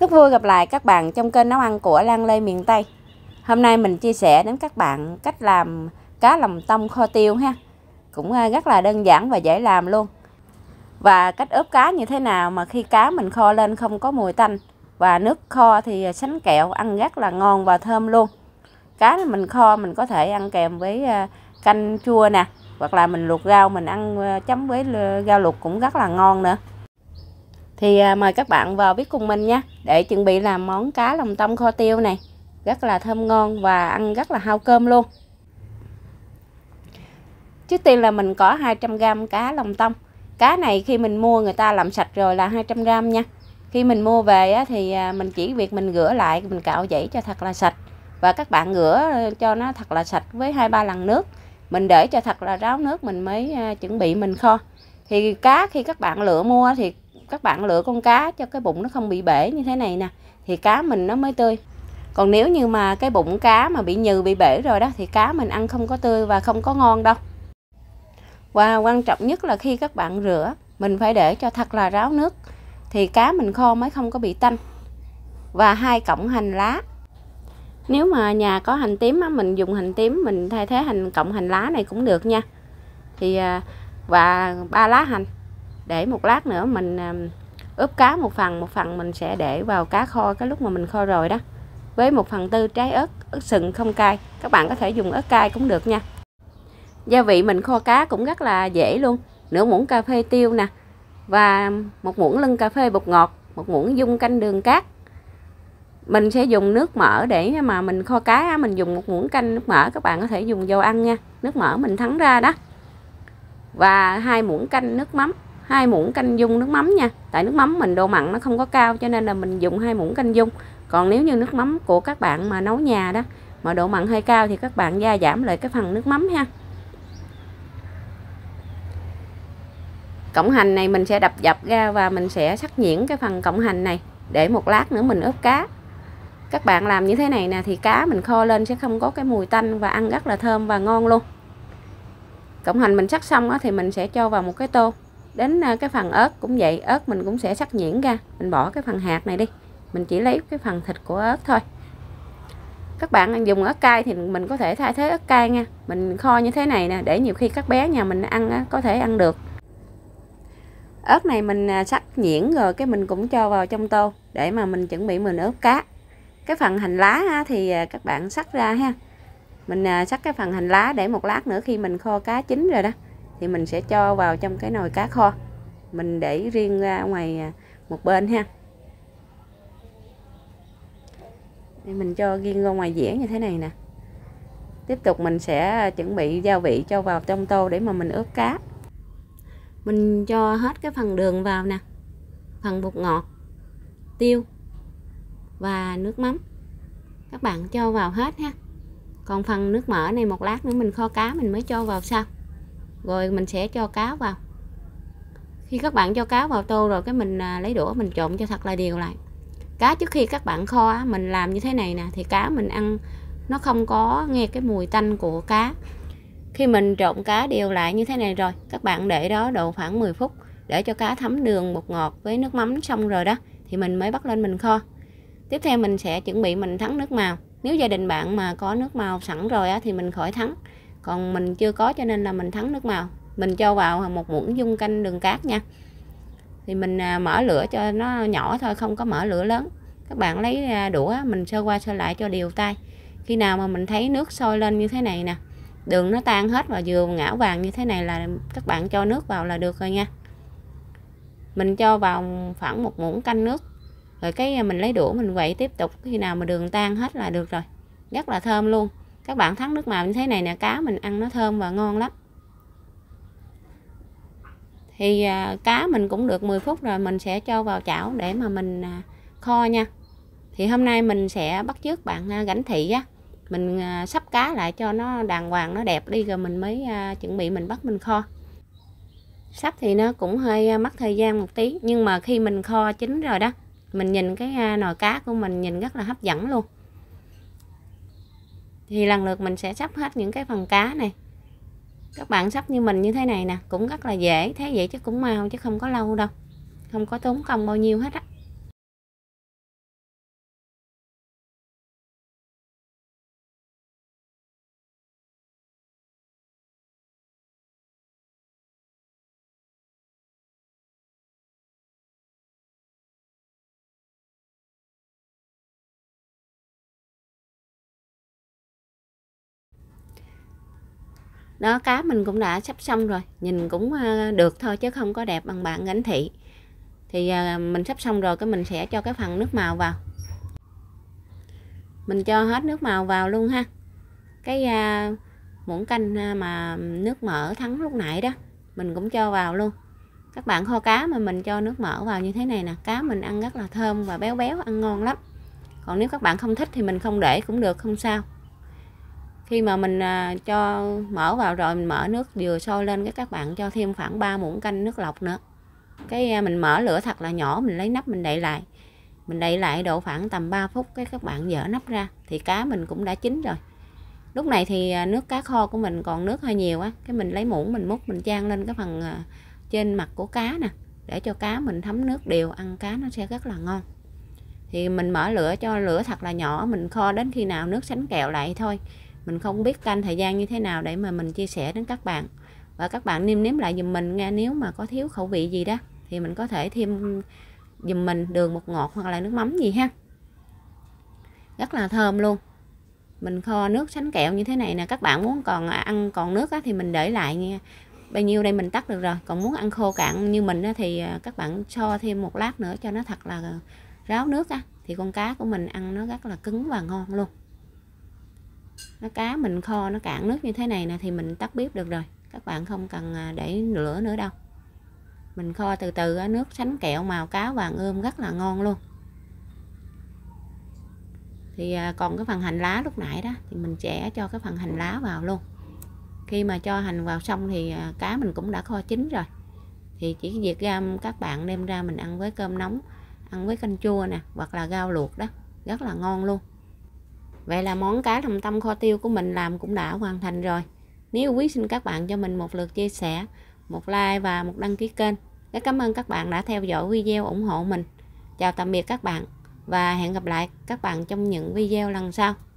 Rất vui gặp lại các bạn trong kênh nấu ăn của Lan Lê miền Tây. Hôm nay mình chia sẻ đến các bạn cách làm cá lòng tông kho tiêu ha. Cũng à, rất là đơn giản và dễ làm luôn. Và cách ướp cá như thế nào mà khi cá mình kho lên không có mùi tanh và nước kho thì à, sánh kẹo ăn rất là ngon và thơm luôn. Cá mình kho mình có thể ăn kèm với à, canh chua nè, hoặc là mình luộc rau mình ăn chấm với rau luộc cũng rất là ngon nữa thì à, mời các bạn vào viết cùng mình nhé để chuẩn bị làm món cá lòng tông kho tiêu này rất là thơm ngon và ăn rất là hao cơm luôn trước tiên là mình có 200g cá lòng tông cá này khi mình mua người ta làm sạch rồi là 200g nha khi mình mua về thì à, mình chỉ việc mình rửa lại mình cạo dãy cho thật là sạch và các bạn rửa cho nó thật là sạch với hai ba lần nước mình để cho thật là ráo nước mình mới à, chuẩn bị mình kho thì cá khi các bạn lựa mua thì các bạn lựa con cá cho cái bụng nó không bị bể như thế này nè thì cá mình nó mới tươi còn nếu như mà cái bụng cá mà bị nhừ bị bể rồi đó thì cá mình ăn không có tươi và không có ngon đâu và quan trọng nhất là khi các bạn rửa mình phải để cho thật là ráo nước thì cá mình kho mới không có bị tanh và hai cọng hành lá nếu mà nhà có hành tím á, mình dùng hành tím mình thay thế hành cọng hành lá này cũng được nha thì à, và ba lá hành để một lát nữa mình à, ướp cá một phần một phần mình sẽ để vào cá kho cái lúc mà mình kho rồi đó với một phần tư trái ớt ớt sừng không cay các bạn có thể dùng ớt cay cũng được nha gia vị mình kho cá cũng rất là dễ luôn nửa muỗng cà phê tiêu nè và một muỗng lưng cà phê bột ngọt một muỗng dung canh đường cát mình sẽ dùng nước mỡ để mà mình kho cá mình dùng một muỗng canh nước mỡ các bạn có thể dùng dầu ăn nha nước mỡ mình thắng ra đó và hai muỗng canh nước mắm hai muỗng canh dung nước mắm nha tại nước mắm mình độ mặn nó không có cao cho nên là mình dùng hai muỗng canh dung còn nếu như nước mắm của các bạn mà nấu nhà đó mà độ mặn hơi cao thì các bạn gia giảm lại cái phần nước mắm ha cọng hành này mình sẽ đập dập ra và mình sẽ sắc nhuyễn cái phần cọng hành này để một lát nữa mình ướp cá các bạn làm như thế này nè thì cá mình kho lên sẽ không có cái mùi tanh và ăn rất là thơm và ngon luôn cọng hành mình sắc xong đó, thì mình sẽ cho vào một cái tô đến à, cái phần ớt cũng vậy ớt mình cũng sẽ sắc nhuyễn ra mình bỏ cái phần hạt này đi mình chỉ lấy cái phần thịt của ớt thôi các bạn dùng ớt cay thì mình có thể thay thế ớt cay nha mình kho như thế này nè để nhiều khi các bé nhà mình ăn có thể ăn được ớt này mình à, sắc nhuyễn rồi cái mình cũng cho vào trong tô để mà mình chuẩn bị mình ướp cá cái phần hành lá thì à, các bạn sắc ra ha mình sắc cái phần hành lá để một lát nữa khi mình kho cá chín rồi đó thì mình sẽ cho vào trong cái nồi cá kho mình để riêng ra ngoài à, một bên ha đây mình cho riêng ra ngoài dĩa như thế này nè tiếp tục mình sẽ à, chuẩn bị gia vị cho vào trong tô để mà mình ướp cá mình cho hết cái phần đường vào nè phần bột ngọt tiêu và nước mắm các bạn cho vào hết ha còn phần nước mỡ này một lát nữa mình kho cá mình mới cho vào sau rồi mình sẽ cho cá vào khi các bạn cho cá vào tô rồi cái mình à, lấy đũa mình trộn cho thật là đều lại cá trước khi các bạn kho mình làm như thế này nè thì cá mình ăn nó không có nghe cái mùi tanh của cá khi mình trộn cá đều lại như thế này rồi các bạn để đó độ khoảng 10 phút để cho cá thấm đường bột ngọt với nước mắm xong rồi đó thì mình mới bắt lên mình kho tiếp theo mình sẽ chuẩn bị mình thắng nước màu nếu gia đình bạn mà có nước màu sẵn rồi á, thì mình khỏi thắng còn mình chưa có cho nên là mình thắng nước màu mình cho vào một muỗng dung canh đường cát nha thì mình à, mở lửa cho nó nhỏ thôi không có mở lửa lớn các bạn lấy à, đũa mình sơ qua sơ lại cho đều tay khi nào mà mình thấy nước sôi lên như thế này nè đường nó tan hết và dừa ngảo vàng như thế này là các bạn cho nước vào là được rồi nha mình cho vào khoảng một muỗng canh nước rồi cái à, mình lấy đũa mình quậy tiếp tục khi nào mà đường tan hết là được rồi rất là thơm luôn các bạn thắng nước màu như thế này nè cá mình ăn nó thơm và ngon lắm thì à, cá mình cũng được 10 phút rồi mình sẽ cho vào chảo để mà mình à, kho nha thì hôm nay mình sẽ bắt trước bạn à, gảnh thị á mình à, sắp cá lại cho nó đàng hoàng nó đẹp đi rồi mình mới à, chuẩn bị mình bắt mình kho sắp thì nó cũng hơi à, mất thời gian một tí nhưng mà khi mình kho chín rồi đó mình nhìn cái à, nồi cá của mình nhìn rất là hấp dẫn luôn thì lần lượt mình sẽ sắp hết những cái phần cá này các bạn sắp như mình như thế này nè cũng rất là dễ thế vậy chứ cũng mau chứ không có lâu đâu không có tốn công bao nhiêu hết á đó cá mình cũng đã sắp xong rồi nhìn cũng ờ, được thôi chứ không có đẹp bằng bạn gánh thị thì ờ, mình sắp xong rồi cái mình sẽ cho cái phần nước màu vào mình cho hết nước màu vào luôn ha cái ờ, muỗng canh mà nước mỡ thắng lúc nãy đó mình cũng cho vào luôn các bạn kho cá mà mình cho nước mỡ vào như thế này nè cá mình ăn rất là thơm và béo béo ăn ngon lắm còn nếu các bạn không thích thì mình không để cũng được không sao khi mà mình à, cho mở vào rồi mình mở nước vừa sôi lên cái các bạn cho thêm khoảng 3 muỗng canh nước lọc nữa cái à, mình mở lửa thật là nhỏ mình lấy nắp mình đậy lại mình đậy lại độ khoảng tầm 3 phút cái các bạn dở nắp ra thì cá mình cũng đã chín rồi lúc này thì à, nước cá kho của mình còn nước hơi nhiều á cái mình lấy muỗng mình múc mình chan lên cái phần trên mặt của cá nè để cho cá mình thấm nước đều ăn cá nó sẽ rất là ngon thì mình mở lửa cho lửa thật là nhỏ mình kho đến khi nào nước sánh kẹo lại thôi mình không biết canh thời gian như thế nào để mà mình chia sẻ đến các bạn và các bạn nêm nếm lại dùm mình nghe nếu mà có thiếu khẩu vị gì đó thì mình có thể thêm dùm mình đường một ngọt hoặc là nước mắm gì ha rất là thơm luôn mình kho nước sánh kẹo như thế này nè các bạn muốn còn ăn còn nước á, thì mình để lại nha bao nhiêu đây mình tắt được rồi còn muốn ăn khô cạn như mình á, thì à, các bạn cho thêm một lát nữa cho nó thật là ráo nước á thì con cá của mình ăn nó rất là cứng và ngon luôn nó cá mình kho nó cạn nước như thế này nè thì mình tắt bếp được rồi các bạn không cần à, để lửa nữa đâu mình kho từ từ nước sánh kẹo màu cá vàng ươm rất là ngon luôn thì à, còn cái phần hành lá lúc nãy đó thì mình chẻ cho cái phần hành lá vào luôn khi mà cho hành vào xong thì à, cá mình cũng đã kho chín rồi thì chỉ việc gam các bạn đem ra mình ăn với cơm nóng ăn với canh chua nè hoặc là rau luộc đó rất là ngon luôn Vậy là món cá đồng tâm kho tiêu của mình làm cũng đã hoàn thành rồi. Nếu quý xin các bạn cho mình một lượt chia sẻ, một like và một đăng ký kênh. Rất cảm ơn các bạn đã theo dõi video ủng hộ mình. Chào tạm biệt các bạn và hẹn gặp lại các bạn trong những video lần sau.